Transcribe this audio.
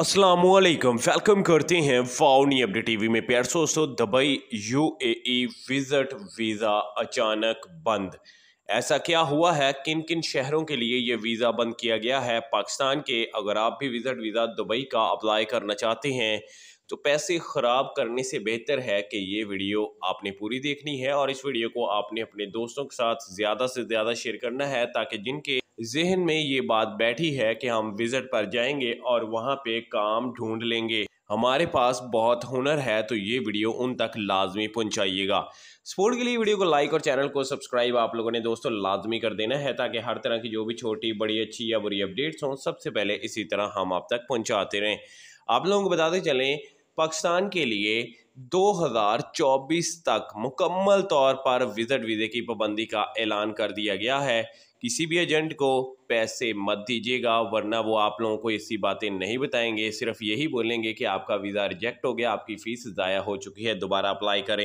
Aslam welcome करते हैं फाउनी update TV में प्यार दोस्तों दुबई यूएई विज़िट वीज़ा अचानक बंद ऐसा क्या हुआ है किन किन शहरों के लिए ये वीज़ा बंद किया गया है पाकिस्तान के अगर आप भी विज़िट वीज़ा दुबई का अप्लाई करना चाहते हैं तो पैसे ख़राब करने से बेहतर है कि ये वीडियो आपने पूरी देखनी है और इस वीडियो को आपने अपने दोस्तों के साथ ज़्यादा से ज़्यादा शेयर करना है ताकि जिनके जहन में ये बात बैठी है कि हम विज़िट पर जाएंगे और वहाँ पे काम ढूंढ लेंगे हमारे पास बहुत हुनर है तो ये वीडियो उन तक लाजमी पहुंचाइएगा सपोर्ट के लिए वीडियो को लाइक और चैनल को सब्सक्राइब आप लोगों ने दोस्तों लाजमी कर देना है ताकि हर तरह की जो भी छोटी बड़ी अच्छी या बुरी अपडेट्स हों सबसे पहले इसी तरह हम आप तक पहुँचाते रहें आप लोगों को बताते चलें पाकिस्तान के लिए 2024 तक मुकम्मल तौर पर विज़िट वीज़े की पाबंदी का ऐलान कर दिया गया है किसी भी एजेंट को पैसे मत दीजिएगा वरना वो आप लोगों को ऐसी बातें नहीं बताएंगे सिर्फ यही बोलेंगे कि आपका वीज़ा रिजेक्ट हो गया आपकी फ़ीस ज़ाया हो चुकी है दोबारा अप्लाई करें